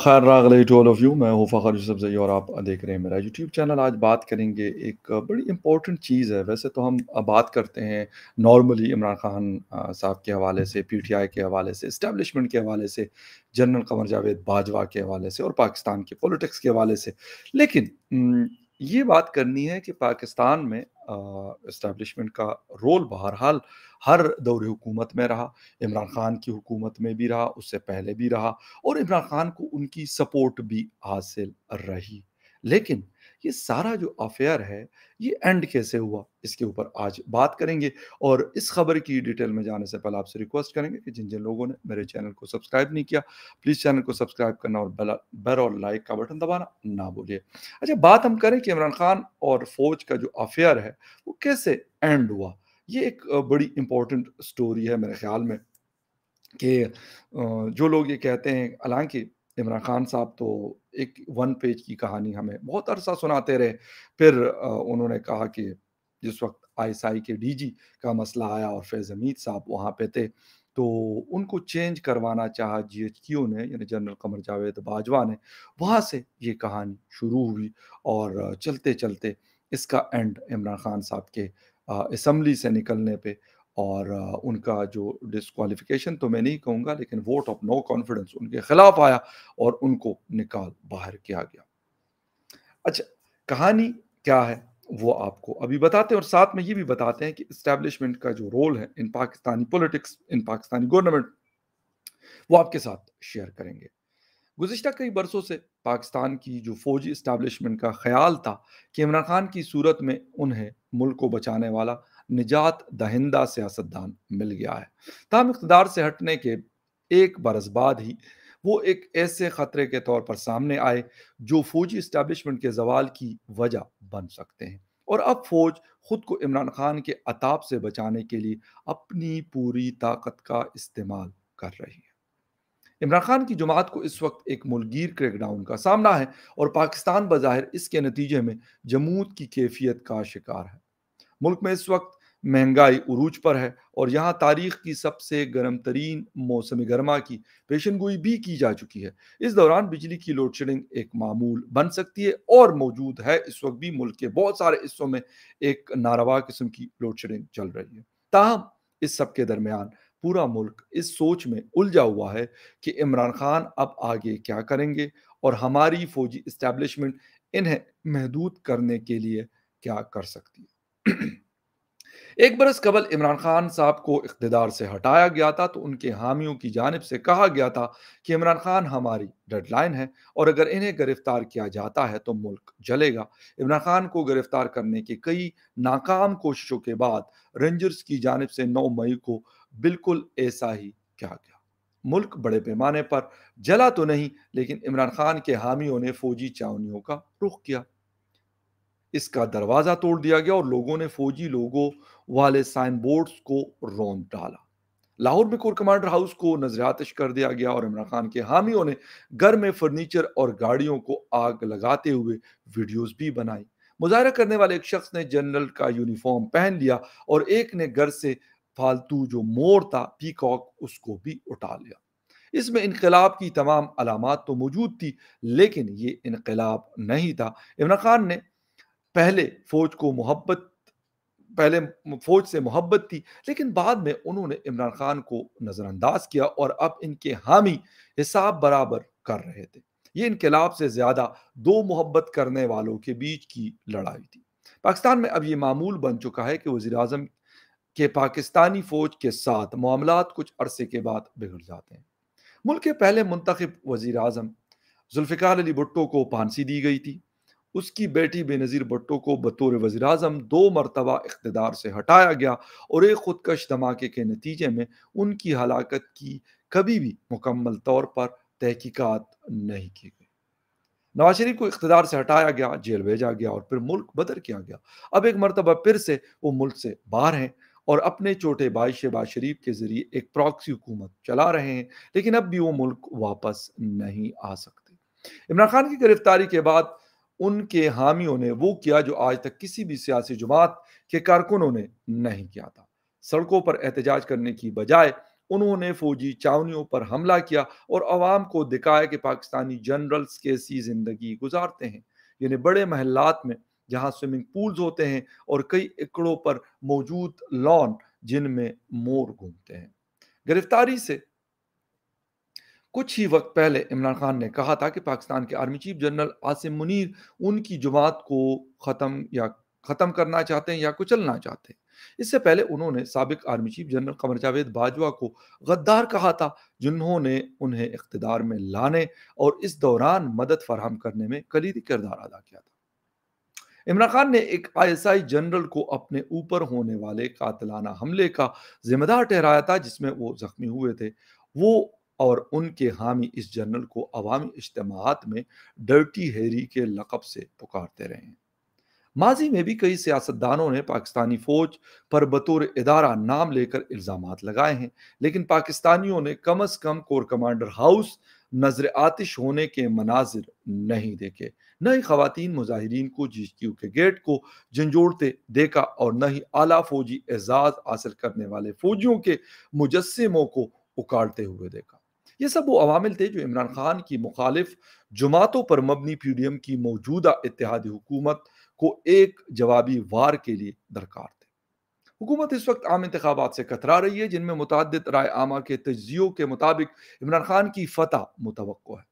खैर रागले to all of you मैं हूँ फ़खर यूसुफ जई और आप देख रहे हैं मेरा यूट्यूब चैनल आज बात करेंगे एक बड़ी इंपॉर्टेंट चीज़ है वैसे तो हम बात करते हैं नॉर्मली इमरान खान साहब के हवाले से पीटीआई के हवाले से इस्टेबलिशमेंट के हवाले से जनरल कमर जावेद बाजवा के हवाले से और पाकिस्तान के पॉलिटिक्स के हवाले से लेकिन ये बात करनी है कि पाकिस्तान में इस्टेब्लिशमेंट का रोल बहरहाल हर दौर हुकूमत में रहा इमरान खान की हुकूमत में भी रहा उससे पहले भी रहा और इमरान खान को उनकी सपोर्ट भी हासिल रही लेकिन ये सारा जो अफेयर है ये एंड कैसे हुआ इसके ऊपर आज बात करेंगे और इस खबर की डिटेल में जाने से पहले आपसे रिक्वेस्ट करेंगे कि जिन जिन लोगों ने मेरे चैनल को सब्सक्राइब नहीं किया प्लीज़ चैनल को सब्सक्राइब करना और बेल और लाइक का बटन दबाना ना भूलिए अच्छा बात हम करें कि इमरान खान और फौज का जो अफेयर है वो कैसे एंड हुआ ये एक बड़ी इंपॉर्टेंट स्टोरी है मेरे ख्याल में कि जो लोग ये कहते हैं हालांकि इमरान खान साहब तो एक वन पेज की कहानी हमें बहुत अरसा सुनाते रहे फिर उन्होंने कहा कि जिस वक्त आईएसआई के डीजी का मसला आया और फैज़ हमीद साहब वहाँ पे थे तो उनको चेंज करवाना चाहा जीएचक्यू ने यानी जनरल कमर जावेद बाजवा ने वहाँ से ये कहानी शुरू हुई और चलते चलते इसका एंड इमरान खान साहब के असम्बली से निकलने पे और उनका जो डिसक्वालिफिकेशन तो मैं नहीं कहूंगा लेकिन वोट ऑफ नो कॉन्फिडेंस उनके खिलाफ आया और उनको निकाल बाहर किया गया अच्छा कहानी क्या है वो आपको अभी बताते हैं और साथ में ये भी बताते हैं कि इस्टेब्लिशमेंट का जो रोल है in Pakistani politics in Pakistani government वो आपके साथ शेयर करेंगे गुजशत कई बरसों से पाकिस्तान की जो फौजी इस्टेब्लिशमेंट का ख्याल था कि इमरान खान की सूरत में उन्हें मुल्क को बचाने वाला निजात दहिंदा सियासतदान मिल गया है तहम इकतदार से हटने के एक बरस बाद ही वो एक ऐसे ख़तरे के तौर पर सामने आए जो फौजी इस्टेबलिशमेंट के जवाल की वजह बन सकते हैं और अब फौज खुद को इमरान खान के अताप से बचाने के लिए अपनी पूरी ताकत का इस्तेमाल कर रही है इमरान खान की जमात को इस वक्त एक मुलगीर क्रैकडाउन का सामना है और पाकिस्तान बाहिर इसके नतीजे में जमूत की कैफियत का शिकार है मुल्क में इस वक्त महंगाई उरूज पर है और यहाँ तारीख की सबसे गर्म तरीन मौसम गर्मा की पेशन गोई भी की जा चुकी है इस दौरान बिजली की लोड शेडिंग एक मामूल बन सकती है और मौजूद है इस वक्त भी मुल्क के बहुत सारे हिस्सों में एक नारवा किस्म की लोड शेडिंग चल रही है ताहम इस सब के दरमियान पूरा मुल्क इस सोच में उलझा हुआ है कि इमरान खान अब आगे क्या करेंगे और हमारी फौजी इस्टेब्लिशमेंट इन्हें महदूद करने के लिए क्या कर सकती है एक बरस कबल इमरान खान साहब को इकतदार से हटाया गया था तो उनके हामियों की जानब से कहा गया था कि इमरान खान हमारी डेडलाइन है और अगर इन्हें गिरफ्तार किया जाता है तो मुल्क जलेगा इमरान खान को गिरफ्तार करने के कई नाकाम कोशिशों के बाद रेंजर्स की जानब से नौ मई को बिल्कुल ऐसा ही किया गया मुल्क बड़े पैमाने पर जला तो नहीं लेकिन इमरान खान के हामियों ने फौजी छावनियों का रुख किया इसका दरवाज़ा तोड़ दिया गया और लोगों ने फौजी लोगों वाले साइन बोर्ड्स को रौंद डाला लाहौर में कोर कमांडर हाउस को नजरातश कर दिया गया और इमरान खान के हामियों ने घर में फर्नीचर और गाड़ियों को आग लगाते हुए वीडियोज भी बनाई मुजाहरा करने वाले एक शख्स ने जनरल का यूनिफॉर्म पहन लिया और एक ने घर से फालतू जो मोर था पीकॉक उसको भी उठा लिया इसमें इनकलाब की तमाम अलामत तो मौजूद थी लेकिन ये इनकलाब नहीं था इमरान खान ने पहले फौज को मोहब्बत पहले फौज से मोहब्बत थी लेकिन बाद में उन्होंने इमरान खान को नज़रअंदाज किया और अब इनके हामी हिसाब बराबर कर रहे थे ये इनकलाब से ज़्यादा दो मोहब्बत करने वालों के बीच की लड़ाई थी पाकिस्तान में अब ये मामूल बन चुका है कि वजी अजम के पाकिस्तानी फौज के साथ मामला कुछ अरसे के बाद बिगड़ जाते हैं मुल्क के पहले मुंतखब वजीर अजम जुल्फ़िकार अली भुट्टो को फांसी दी गई थी उसकी बेटी बेनज़ीर भुट्टो को बतौर वज़ी अजम दो मरतबा इकतदार से हटाया गया और एक ख़ुदकश धमाके के नतीजे में उनकी हलाकत की कभी भी मुकम्मल तौर पर तहकीक़त नहीं की गई नवाज शरीफ को इकतदार से हटाया गया जेल भेजा गया और फिर मुल्क बदर किया गया अब एक मरतबा फिर से वो मुल्क से बाहर हैं और अपने छोटे भाई शहबाज शरीफ के ज़रिए एक प्रॉक्सी हुकूमत चला रहे हैं लेकिन अब भी वो मुल्क वापस नहीं आ सकते इमरान खान की गिरफ्तारी के बाद उनके हामियों ने वो किया जो आज तक किसी भी सियासी जमात के कारकुनों ने नहीं किया था सड़कों पर एहतजाज करने की बजाय उन्होंने फौजी चावनियों पर हमला किया और आवाम को दिखाया कि पाकिस्तानी जनरल्स कैसी जिंदगी गुजारते हैं यानी बड़े महलात में जहां स्विमिंग पूल्स होते हैं और कई एकड़ों पर मौजूद लॉन जिनमें मोर घूमते हैं गिरफ्तारी से कुछ ही वक्त पहले इमरान खान ने कहा था कि पाकिस्तान के army chief general Asim Munir उनकी जमात को ख़त्म या ख़त्म करना चाहते हैं या कुचलना चाहते हैं इससे पहले उन्होंने सबक army chief general Qamar Javed Bajwa को गद्दार कहा था जिन्होंने उन्हें इकतदार में लाने और इस दौरान मदद फराहम करने में कलीदी किरदार अदा किया था इमरान खान ने एक आईएसआई जनरल को अपने ऊपर होने वाले कातलाना हमले का जिम्मेदार ठहराया था जिसमें वो जख्मी हुए थे वो और उनके हामी इस जनरल को अवामी इज्तमात में डर्टी हेरी के लकब से पुकारते रहे हैं माजी में भी कई सियासतदानों ने पाकिस्तानी फौज पर बतौर इदारा नाम लेकर इल्ज़ाम लगाए हैं लेकिन पाकिस्तानियों ने कम अज कम कोर कमांडर हाउस नजर आतिश होने के मनाजिर नहीं देखे न ही खातन मुजाहरीन को जी क्यू के गेट को झंझोड़ते देखा और न ही आला फौजी एजाज हासिल करने वाले फौजियों के मुजस्मों को उकाड़ते हुए देखा ये सब वो अवामिल थे जो इमरान खान की मुखालिफ जमातों पर मबनी पी डी एम की मौजूदा इतिहादी हुकूमत को एक जवाबी वार के लिए दरकार थे हुकूमत इस वक्त आम इंतबात से कतरा रही है जिनमें मुतद राय आमा के तजियो के मुताबिक इमरान खान की फतह मुतव है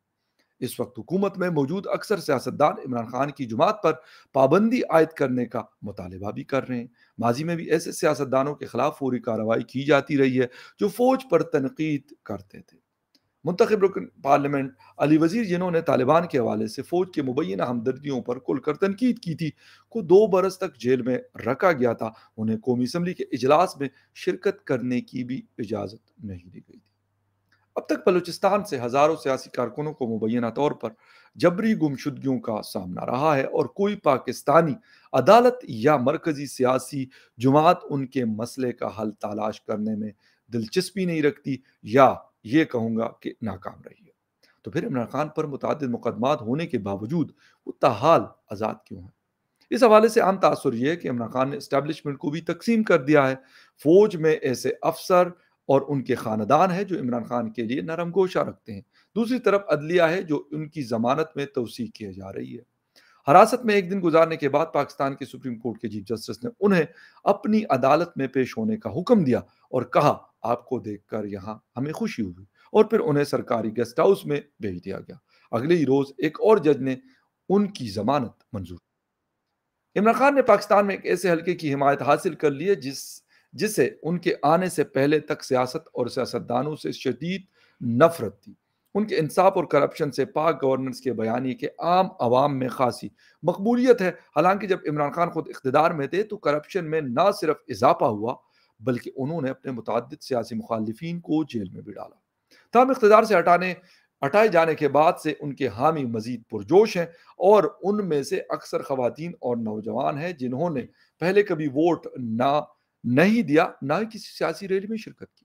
इस वक्त हुकूमत में मौजूद अक्सर सियासतदान इमरान खान की जुमात पर पाबंदी आयद करने का मुतालबा भी कर रहे हैं माजी में भी ऐसे सियासतदानों के खिलाफ फौरी कार्रवाई की जाती रही है जो फौज पर तनकीद करते थे मुंतब रुकन पार्लियामेंट अली वजीर जिन्होंने तालिबान के हवाले से फ़ौज के मुबैन हमदर्दियों पर खुलकर तनकीद की थी को दो बरस तक जेल में रखा गया था उन्हें कौमी असम्बली के अजलास में शिरकत करने की भी इजाज़त नहीं दी गई थी अब तक बलूचिस्तान से हज़ारों सियासी कारकुनों को मुबैना तौर पर जबरी गुमशुदगियों का सामना रहा है और कोई पाकिस्तानी अदालत या मरकज़ी सियासी जुमात उनके मसले का हल तलाश करने में दिलचस्पी नहीं रखती या ये कहूँगा कि नाकाम रही है तो फिर इमरान खान पर मुतद मुकदमात होने के बावजूद वो ताहाल आज़ाद क्यों है इस हवाले से आम तासर यह है कि इमरान खान ने इस्टेबलिशमेंट को भी तकसीम कर दिया है फौज में ऐसे अफसर और उनके ख़ानदान है जो इमरान खान के लिए नरम गोशा रखते हैं दूसरी तरफ अदलिया है जो उनकी ज़मानत में तोसी किया जा रही है हिरासत में एक दिन गुजारने के बाद पाकिस्तान के सुप्रीम कोर्ट के चीफ जस्टिस ने उन्हें अपनी अदालत में पेश होने का हुक्म दिया और कहा आपको देखकर यहाँ हमें खुशी हुई और फिर उन्हें सरकारी गेस्ट हाउस में भेज दिया गया अगले ही रोज एक और जज ने उनकी जमानत मंजूर इमरान खान ने पाकिस्तान में एक ऐसे हल्के की हिमायत हासिल कर ली है जिस जिसे उनके आने से पहले तक सियासत और सियासतदानों से शदीद नफरत थी उनके इंसाफ और करप्शन से पाक गवर्नेंस के बयानी के आम आवाम में खासी मकबूलियत है हालांकि जब इमरान खान खुद इकतदार में थे तो करप्शन में ना सिर्फ इजाफा हुआ बल्कि उन्होंने अपने मुतद सियासी मुखालफी को जेल में भी डाला तमाम इकतदार से हटाने हटाए जाने के बाद से उनके हामी मजीद पुरजोश हैं और उनमें से अक्सर खातन और नौजवान हैं जिन्होंने पहले कभी वोट ना नहीं दिया ना ही किसी सियासी रैली में शिरकत की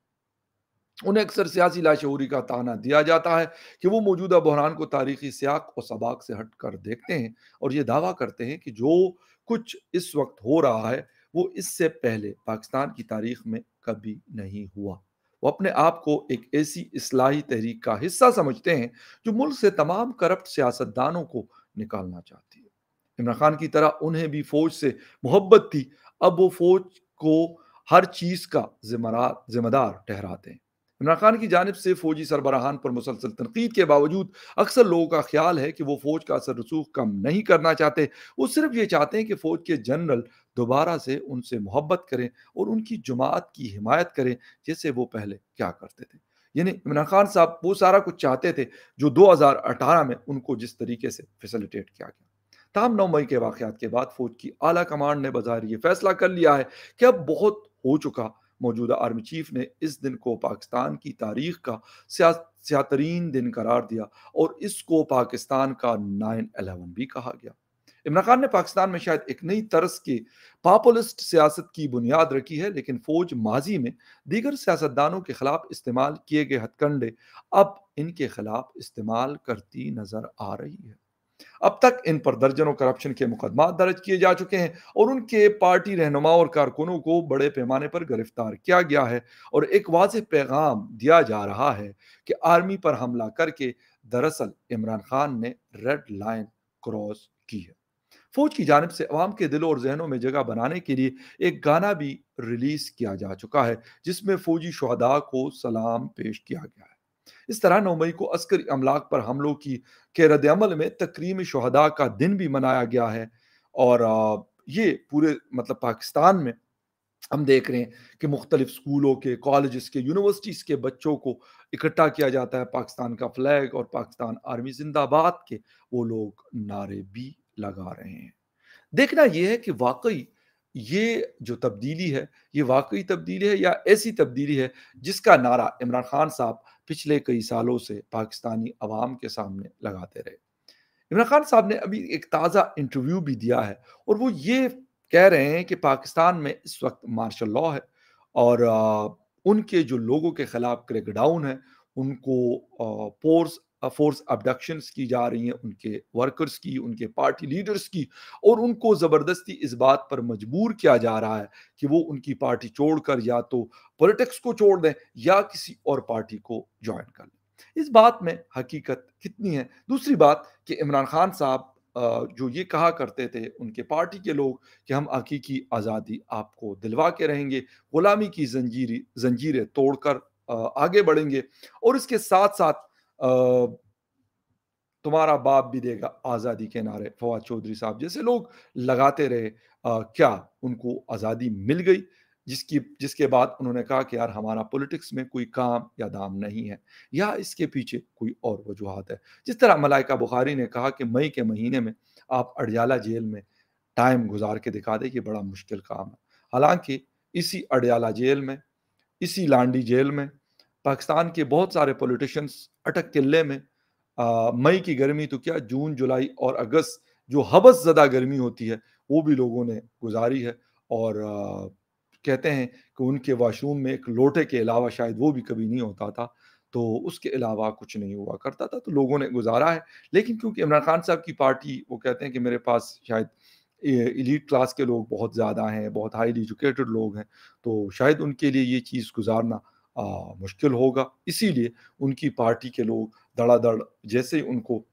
उन्हें अक्सर सियासी लाशहूरी का ताना दिया जाता है कि वो मौजूदा बहरान को तारीखी सियाक और सबाक से हट कर देखते हैं और ये दावा करते हैं कि जो कुछ इस वक्त हो रहा है वो इससे पहले पाकिस्तान की तारीख में कभी नहीं हुआ वो अपने आप को एक ऐसी इसलाही तहरीक का हिस्सा समझते हैं जो मुल्क से तमाम करप्ट सियासतदानों को निकालना चाहती है इमरान खान की तरह उन्हें भी फौज से मोहब्बत थी अब वो फौज को हर चीज़ का जिम्मेदार ठहराते हैं इमरान खान की जानब से फौजी सरबराहान पर मुसलसल तनकीद के बावजूद अक्सर लोगों का ख्याल है कि वो फौज का असर रसूख कम नहीं करना चाहते वो सिर्फ ये चाहते हैं कि फौज के जनरल दोबारा से उनसे मोहब्बत करें और उनकी जुमात की हिमायत करें जैसे वो पहले क्या करते थे यानी इमरान खान साहब वो सारा कुछ चाहते थे जो दो हज़ार अठारह में उनको जिस तरीके से फैसिलिटेट किया गया तमाम नौ मई के वाकत के बाद फौज की आला कमांड ने बाजार ये फैसला कर लिया है कि अब बहुत हो चुका मौजूदा आर्मी चीफ ने इस दिन को पाकिस्तान की तारीख का सियातरीन दिन करार दिया और इसको पाकिस्तान का नाइन अलेवन भी कहा गया इमरान खान ने पाकिस्तान में शायद एक नई तरस के पापुलिस्ट सियासत की बुनियाद रखी है लेकिन फौज माजी में दीगर सियासतदानों के खिलाफ इस्तेमाल किए गए हथकंडे अब इनके खिलाफ इस्तेमाल करती नजर आ रही है अब तक इन पर दर्जनों करप्शन के मुकदमा दर्ज किए जा चुके हैं और उनके पार्टी रहनुमा और कारकुनों को बड़े पैमाने पर गिरफ्तार किया गया है और एक वाज पैगाम दिया जा रहा है कि आर्मी पर हमला करके दरअसल इमरान खान ने रेड लाइन क्रॉस की है फौज की जानब से अवाम के दिलों और जहनों में जगह बनाने के लिए एक गाना भी रिलीज किया जा चुका है जिसमें फौजी शहदा को सलाम पेश किया गया है इस तरह नौ मई को अस्कर अमलाक पर हमलों की के रदल में तकरीम शहदा का दिन भी मनाया गया है और ये पूरे मतलब पाकिस्तान में हम देख रहे हैं कि मुख्तलिफ स्कूलों के कॉलेज के यूनिवर्सिटीज़ के बच्चों को इकट्ठा किया जाता है पाकिस्तान का फ्लैग और पाकिस्तान आर्मी जिंदाबाद के वो लोग नारे भी लगा रहे हैं देखना यह है कि वाकई ये जो तब्दीली है ये वाकई तब्दीली है या ऐसी तब्दीली है जिसका नारा इमरान खान साहब पिछले कई सालों से पाकिस्तानी अवाम के सामने लगाते रहे इमरान खान साहब ने अभी एक ताज़ा इंटरव्यू भी दिया है और वो ये कह रहे हैं कि पाकिस्तान में इस वक्त मार्शल लॉ है और उनके जो लोगों के खिलाफ क्रैकडाउन है उनको फोर्स फोर्स अबडक्शंस की जा रही हैं उनके वर्कर्स की उनके पार्टी लीडर्स की और उनको ज़बरदस्ती इस बात पर मजबूर किया जा रहा है कि वो उनकी पार्टी छोड़कर या तो पॉलिटिक्स को छोड़ दें या किसी और पार्टी को ज्वाइन कर लें इस बात में हकीकत कितनी है दूसरी बात कि इमरान खान साहब जो ये कहा करते थे उनके पार्टी के लोग कि हम हकीकी आज़ादी आपको दिलवा के रहेंगे ग़ुलामी की जंजीरी जंजीरें तोड़कर आगे बढ़ेंगे और इसके साथ साथ तुम्हारा बाप भी देगा आज़ादी के नारे फवाद चौधरी साहब जैसे लोग लगाते रहे आ, क्या उनको आज़ादी मिल गई जिसकी जिसके बाद उन्होंने कहा कि यार हमारा पॉलिटिक्स में कोई काम या दाम नहीं है या इसके पीछे कोई और वजूहत है जिस तरह मलाइका बुखारी ने कहा कि मई के महीने में आप अडयाला जेल में टाइम गुजार के दिखा दे ये बड़ा मुश्किल काम है हालांकि इसी अडयाला जेल में इसी लांडी जेल में पाकिस्तान के बहुत सारे पॉलिटिशियंस अटक किले में मई की गर्मी तो क्या जून जुलाई और अगस्त जो हबस ज़दा गर्मी होती है वो भी लोगों ने गुजारी है और आ, कहते हैं कि उनके वाशरूम में एक लोटे के अलावा शायद वो भी कभी नहीं होता था तो उसके अलावा कुछ नहीं हुआ करता था तो लोगों ने गुजारा है लेकिन क्योंकि इमरान खान साहब की पार्टी वो कहते हैं कि मेरे पास शायद इलीट क्लास के लोग बहुत ज़्यादा हैं बहुत हाईली एजुकेटेड लोग हैं तो शायद उनके लिए ये चीज़ गुजारना आ, मुश्किल होगा इसीलिए उनकी पार्टी के लोग धड़ाधड़ जैसे ही उनको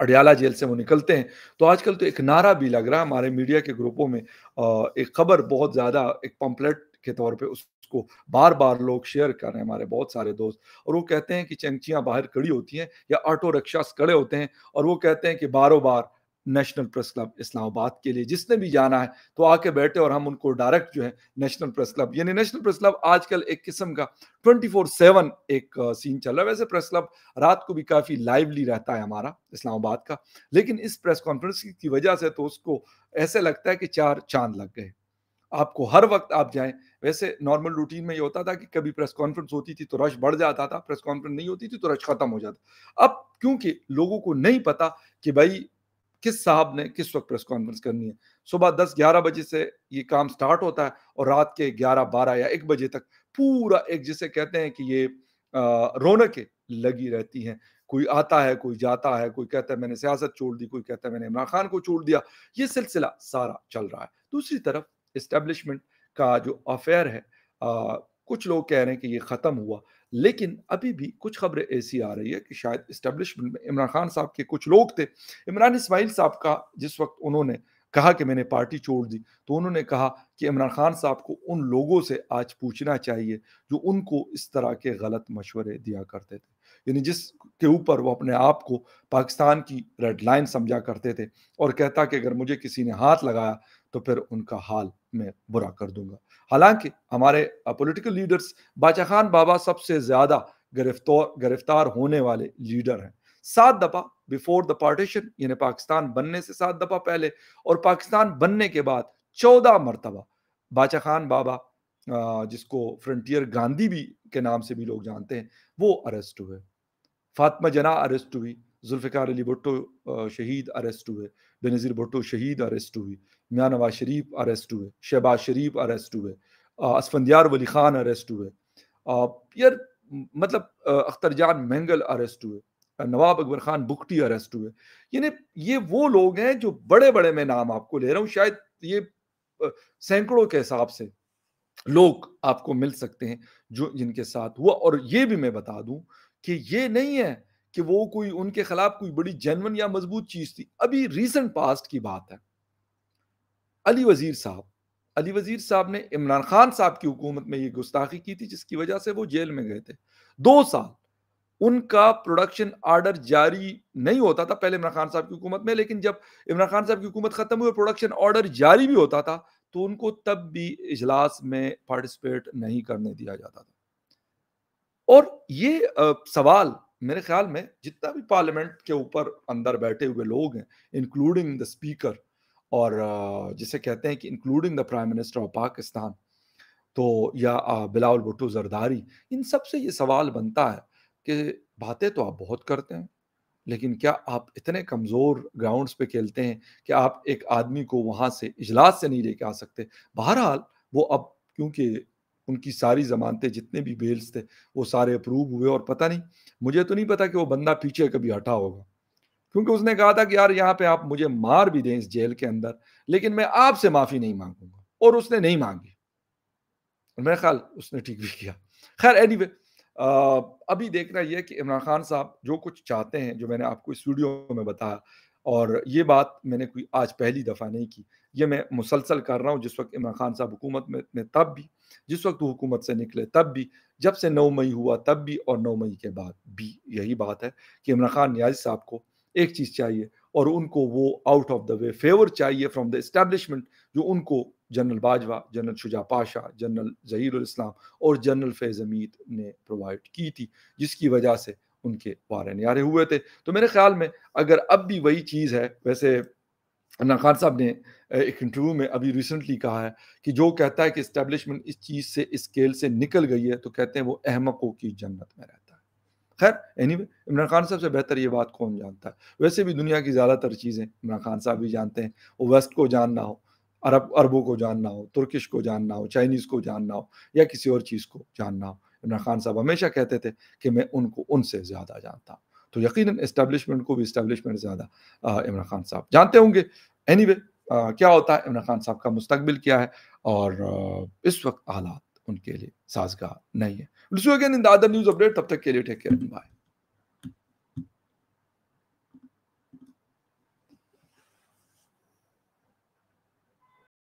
अडयाला जेल से वो निकलते हैं तो आजकल तो एक नारा भी लग रहा है हमारे मीडिया के ग्रुपों में आ, एक खबर बहुत ज़्यादा एक पम्पलेट के तौर पे उसको बार बार लोग शेयर कर रहे हैं हमारे बहुत सारे दोस्त और वो कहते हैं कि चंकियाँ बाहर खड़ी होती हैं या ऑटो रिक्शा खड़े होते हैं और वो कहते हैं कि बारो बार नेशनल प्रेस क्लब इस्लामाबाद के लिए जिसने भी जाना है तो आके बैठे और हम उनको डायरेक्ट जो है नेशनल प्रेस क्लब यानी नेशनल प्रेस क्लब आजकल एक किस्म का 24/7 एक सीन चल रहा है वैसे प्रेस क्लब रात को भी काफ़ी लाइवली रहता है हमारा इस्लामाबाद का लेकिन इस प्रेस कॉन्फ्रेंस की वजह से तो उसको ऐसे लगता है कि चार चांद लग गए आपको हर वक्त आप जाएं वैसे नॉर्मल रूटीन में ये होता था कि कभी प्रेस कॉन्फ्रेंस होती थी तो रश बढ़ जाता था प्रेस कॉन्फ्रेंस नहीं होती थी तो रश खत्म हो जाता अब क्योंकि लोगों को नहीं पता कि भाई किस साहब ने किस वक्त प्रेस कॉन्फ्रेंस करनी है सुबह दस ग्यारह बजे से ये काम स्टार्ट होता है और रात के ग्यारह बारह या एक बजे तक पूरा एक जिसे कहते हैं कि ये रौनक लगी रहती हैं कोई आता है कोई जाता है कोई कहता है मैंने सियासत छोड़ दी कोई कहता है मैंने इमरान खान को छोड़ दिया ये सिलसिला सारा चल रहा है दूसरी तरफ इस्टेब्लिशमेंट का जो अफेयर है आ, कुछ लोग कह रहे हैं कि ये ख़त्म हुआ लेकिन अभी भी कुछ खबरें ऐसी आ रही है कि शायद इस्टेब्लिशमेंट में इमरान खान साहब के कुछ लोग थे इमरान इसमाइल साहब का जिस वक्त उन्होंने कहा कि मैंने पार्टी छोड़ दी तो उन्होंने कहा कि इमरान खान साहब को उन लोगों से आज पूछना चाहिए जो उनको इस तरह के गलत मशवरे दिया करते थे यानी जिस के ऊपर वो अपने आप को पाकिस्तान की रेड लाइन समझा करते थे और कहता कि अगर मुझे किसी ने हाथ लगाया तो फिर उनका हाल मैं बुरा कर दूंगा हालांकि हमारे पॉलिटिकल लीडर्स बाचा खान बाबा सबसे ज्यादा गिरफ्तार गिरफ्तार होने वाले लीडर हैं सात दफा बिफोर द पार्टीशन यानी पाकिस्तान बनने से सात दफा पहले और पाकिस्तान बनने के बाद चौदह मरतबा बाचा खान बाबा जिसको फ्रंटियर गांधी भी के नाम से भी लोग जानते हैं वो अरेस्ट हुए फातमा जना अरेस्ट हुई जुल्फ़िकार अली भुट्टो शहीद अरेस्ट हुए बेनज़ीर भुट्टो शहीद अरेस्ट हुई मियाँ नवाज शरीफ अरेस्ट हुए शहबाज शरीफ अरेस्ट हुए असफंदियार वली खान अरेस्ट हुए यार मतलब अख्तर जान मैंगल अरेस्ट हुए नवाब अकबर खान बुकटी अरेस्ट हुए यानी ये वो लोग हैं जो बड़े बड़े मैं नाम आपको ले रहा हूँ शायद ये सैकड़ों के हिसाब से लोग आपको मिल सकते हैं जो जिनके साथ हुआ और ये भी मैं बता दूं कि ये नहीं है कि वो कोई उनके खिलाफ कोई बड़ी जेनवन या मजबूत चीज थी अभी रिसेंट पास्ट की बात है अली वजीर साहब अली वजीर साहब ने इमरान खान साहब की हुकूमत में ये गुस्ताखी की थी जिसकी वजह से वो जेल में गए थे दो साल उनका प्रोडक्शन ऑर्डर जारी नहीं होता था पहले इमरान खान साहब की हुकूमत में लेकिन जब इमरान खान साहब की हुकूमत खत्म हुई प्रोडक्शन ऑर्डर जारी भी होता था तो उनको तब भी इजलास में पार्टिसिपेट नहीं करने दिया जाता था और ये सवाल मेरे ख्याल में जितना भी पार्लियामेंट के ऊपर अंदर बैठे हुए लोग हैं इंक्लूडिंग द स्पीकर और जिसे कहते हैं कि including the prime minister of Pakistan तो या बिलावल भुट्टो जरदारी इन सब से ये सवाल बनता है कि बातें तो आप बहुत करते हैं लेकिन क्या आप इतने कमज़ोर ग्राउंड्स पे खेलते हैं कि आप एक आदमी को वहाँ से इजलास से नहीं लेके आ सकते बहरहाल वो अब क्योंकि उनकी सारी जमानतें जितने भी बेल्स थे वो सारे अप्रूव हुए और पता नहीं मुझे तो नहीं पता कि वो बंदा पीछे कभी हटा होगा क्योंकि उसने कहा था कि यार यहाँ पे आप मुझे मार भी दें इस जेल के अंदर लेकिन मैं आपसे माफ़ी नहीं मांगूंगा और उसने नहीं मांगी और मेरा ख्याल उसने ठीक भी किया खैर एनी anyway, अभी देखना यह कि इमरान खान साहब जो कुछ चाहते हैं जो मैंने आपको इस वीडियो में बताया और ये बात मैंने कोई आज पहली दफ़ा नहीं की ये मैं मुसलसल कर रहा हूँ जिस वक्त इमरान खान साहब हुकूमत में, में तब भी जिस वक्त वो हुकूमत से निकले तब भी जब से नौ मई हुआ तब भी और नौ मई के बाद भी यही बात है कि इमरान खान न्याजी साहब को एक चीज़ चाहिए और उनको वो out of the way favour चाहिए फ्रॉम द इस्टेब्लिशमेंट जो उनको general Bajwa general Shuja Pasha general Zaheer Islam और जनरल फैज़ अमीद ने प्रोवाइड की थी जिसकी वजह से उनके वारे यारे हुए थे तो मेरे ख्याल में अगर अब भी वही चीज़ है वैसे अन्ना खान साहब ने एक इंटरव्यू में अभी रिसेंटली कहा है कि जो कहता है कि इस्टेब्लिशमेंट इस चीज़ से इस स्केल से निकल गई है तो कहते हैं वो अहमकों की जन्नत में रहता है खैर एनी anyway, इमरान खान साहब से बेहतर ये बात कौन जानता है वैसे भी दुनिया की ज़्यादातर चीज़ें इमरान खान साहब भी जानते हैं वो वेस्ट को जानना हो अरब अरबों को जानना हो तुर्किश को जानना हो चाइनीज़ को जानना हो या किसी और चीज़ को जानना हो इमरान खान साहब हमेशा कहते थे कि मैं उनको उनसे ज़्यादा जानता हूँ तो यकीन इस्टेबलिशमेंट को भी इस्टेबलिशमेंट ज़्यादा इमरान खान साहब जानते होंगे एनी anyway, क्या होता है इमरान खान साहब का मुस्तबिल क्या है और आ, इस वक्त हालात उनके लिए साजगार नहीं है न्यूज़ अपडेट तब तक के लिए टेक केयर बाय